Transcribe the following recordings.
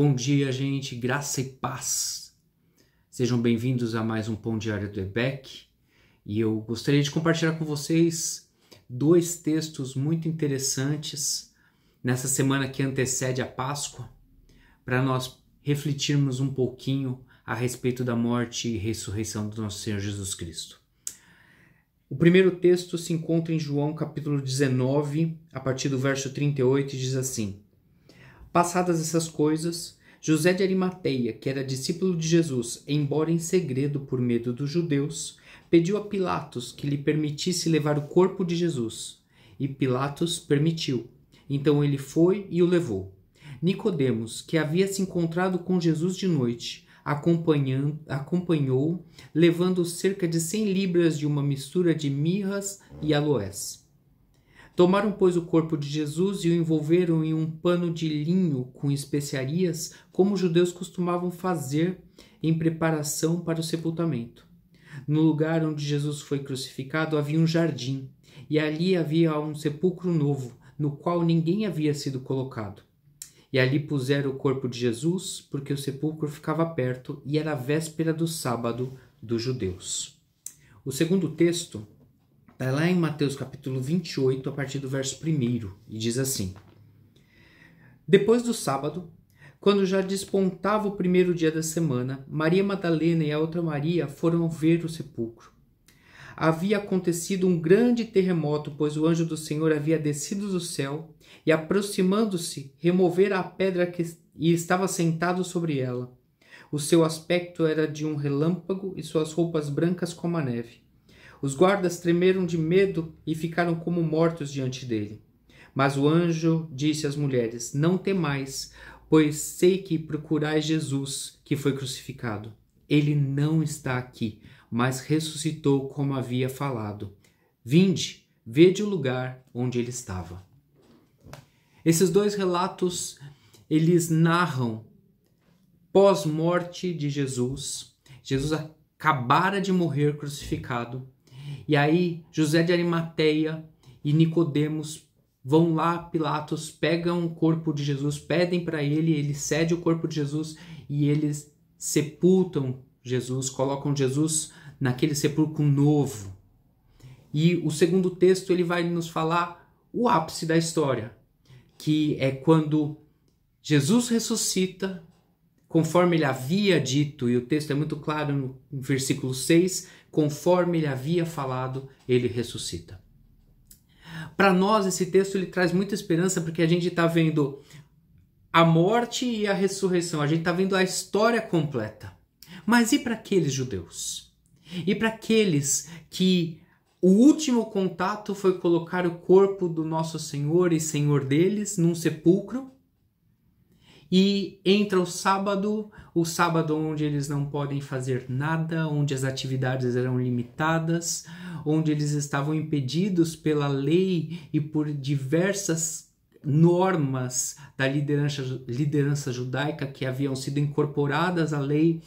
Bom dia, gente, graça e paz. Sejam bem-vindos a mais um Pão Diário do EBEC. E eu gostaria de compartilhar com vocês dois textos muito interessantes nessa semana que antecede a Páscoa, para nós refletirmos um pouquinho a respeito da morte e ressurreição do nosso Senhor Jesus Cristo. O primeiro texto se encontra em João capítulo 19, a partir do verso 38, e diz assim: Passadas essas coisas, José de Arimateia, que era discípulo de Jesus, embora em segredo por medo dos judeus, pediu a Pilatos que lhe permitisse levar o corpo de Jesus. E Pilatos permitiu. Então ele foi e o levou. Nicodemos, que havia se encontrado com Jesus de noite, acompanhou, levando cerca de cem libras de uma mistura de mirras e aloés. Tomaram, pois, o corpo de Jesus e o envolveram em um pano de linho com especiarias, como os judeus costumavam fazer em preparação para o sepultamento. No lugar onde Jesus foi crucificado havia um jardim, e ali havia um sepulcro novo, no qual ninguém havia sido colocado. E ali puseram o corpo de Jesus, porque o sepulcro ficava perto e era a véspera do sábado dos judeus. O segundo texto Está lá em Mateus capítulo 28, a partir do verso 1, e diz assim: Depois do sábado, quando já despontava o primeiro dia da semana, Maria Madalena e a outra Maria foram ver o sepulcro. Havia acontecido um grande terremoto, pois o anjo do Senhor havia descido do céu e, aproximando-se, removera a pedra que e estava sentado sobre ela. O seu aspecto era de um relâmpago e suas roupas brancas como a neve. Os guardas tremeram de medo e ficaram como mortos diante dele. Mas o anjo disse às mulheres: Não temais, pois sei que procurais Jesus, que foi crucificado. Ele não está aqui, mas ressuscitou como havia falado. Vinde, vede o lugar onde ele estava. Esses dois relatos, eles narram pós-morte de Jesus. Jesus acabara de morrer crucificado e aí José de Arimateia e Nicodemos vão lá Pilatos, pegam o corpo de Jesus, pedem para ele, ele cede o corpo de Jesus e eles sepultam Jesus, colocam Jesus naquele sepulcro novo. E o segundo texto ele vai nos falar o ápice da história, que é quando Jesus ressuscita, conforme ele havia dito, e o texto é muito claro no versículo 6, Conforme ele havia falado, ele ressuscita. Para nós, esse texto ele traz muita esperança porque a gente está vendo a morte e a ressurreição, a gente está vendo a história completa. Mas e para aqueles judeus? E para aqueles que o último contato foi colocar o corpo do nosso Senhor e Senhor deles num sepulcro e entra o sábado, o sábado onde eles não podem fazer nada, onde as atividades eram limitadas, onde eles estavam impedidos pela lei e por diversas normas da liderança, liderança judaica que haviam sido incorporadas à lei,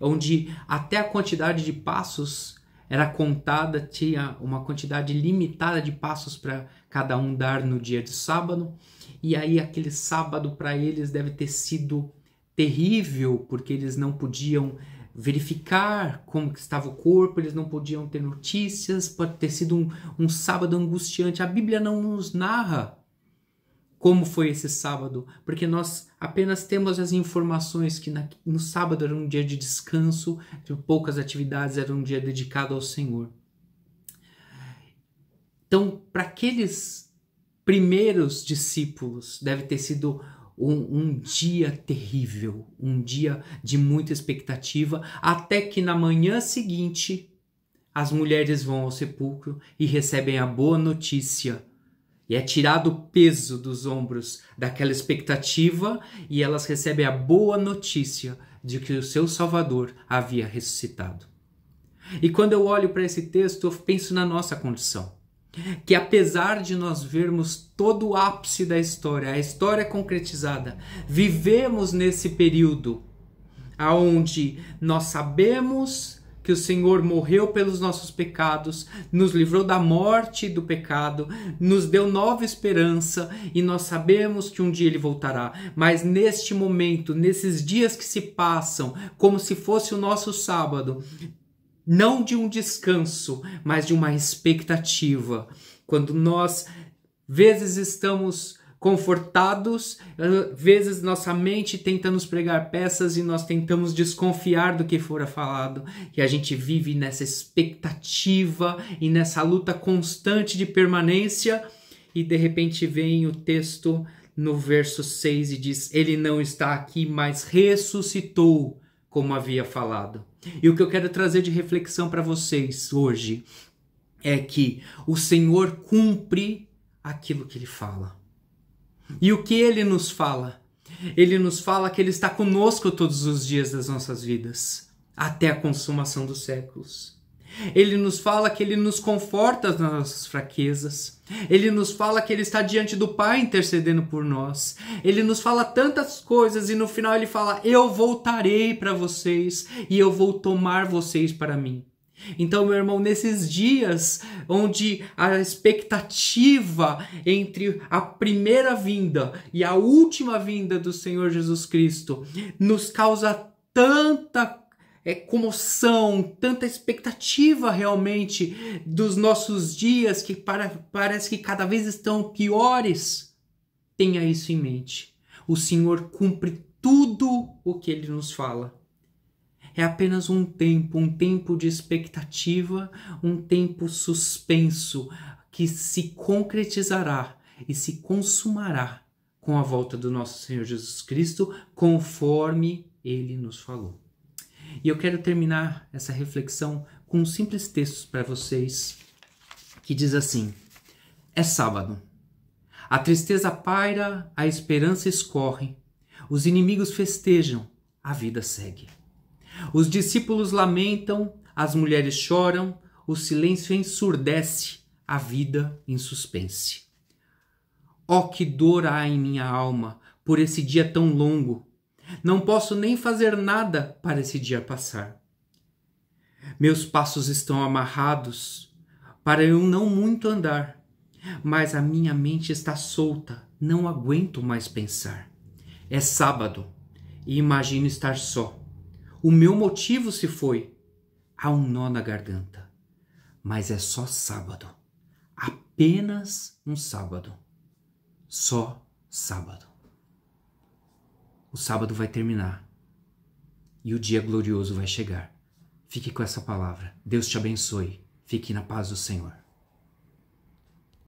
onde até a quantidade de passos era contada, tinha uma quantidade limitada de passos para cada um dar no dia de sábado. E aí aquele sábado para eles deve ter sido terrível, porque eles não podiam verificar como estava o corpo, eles não podiam ter notícias, pode ter sido um, um sábado angustiante. A Bíblia não nos narra como foi esse sábado, porque nós apenas temos as informações que na, no sábado era um dia de descanso, de poucas atividades, era um dia dedicado ao Senhor. Então, para aqueles primeiros discípulos, deve ter sido um, um, dia terrível, um dia de muita expectativa, até que na manhã seguinte as mulheres vão ao sepulcro e recebem a boa notícia. E é tirado o peso dos ombros daquela expectativa e elas recebem a boa notícia de que o seu Salvador havia ressuscitado. E quando eu olho para esse texto, eu penso na nossa condição que apesar de nós vermos todo o ápice da história, a história concretizada, vivemos nesse período aonde nós sabemos que o Senhor morreu pelos nossos pecados, nos livrou da morte e do pecado, nos deu nova esperança e nós sabemos que um dia ele voltará. Mas neste momento, nesses dias que se passam, como se fosse o nosso sábado, não de um descanso, mas de uma expectativa. Quando nós, vezes, estamos confortados, vezes nossa mente tenta nos pregar peças e nós tentamos desconfiar do que fora falado, e a gente vive nessa expectativa e nessa luta constante de permanência, e de repente vem o texto no verso 6 e diz: Ele não está aqui, mas ressuscitou como havia falado. E o que eu quero trazer de reflexão para vocês hoje é que o Senhor cumpre aquilo que ele fala. E o que ele nos fala? Ele nos fala que ele está conosco todos os dias das nossas vidas, até a consumação dos séculos. Ele nos fala que ele nos conforta nas nossas fraquezas. Ele nos fala que ele está diante do Pai intercedendo por nós. Ele nos fala tantas coisas e no final ele fala: Eu voltarei para vocês e eu vou tomar vocês para mim. Então, meu irmão, nesses dias onde a expectativa entre a primeira vinda e a última vinda do Senhor Jesus Cristo nos causa tanta é, comoção, tanta expectativa realmente dos nossos dias que para, parece que cada vez estão piores. Tenha isso em mente. O Senhor cumpre tudo o que ele nos fala. É apenas um tempo, um tempo de expectativa, um tempo suspenso que se concretizará e se consumará com a volta do nosso Senhor Jesus Cristo, conforme ele nos falou. E eu quero terminar essa reflexão com um simples texto para vocês que diz assim: É sábado. A tristeza paira, a esperança escorre, os inimigos festejam, a vida segue. Os discípulos lamentam, as mulheres choram, o silêncio ensurdece, a vida em suspense. oh, que dor há em minha alma por esse dia tão longo, não posso nem fazer nada para esse dia passar. Meus passos estão amarrados para eu não muito andar, mas a minha mente está solta, não aguento mais pensar. É sábado e imagino estar só. O meu motivo se foi. Há um nó na garganta. Mas é só sábado. Apenas um sábado. Só sábado o sábado vai terminar e o dia glorioso vai chegar. Fique com essa palavra. Deus te abençoe. Fique na paz do Senhor.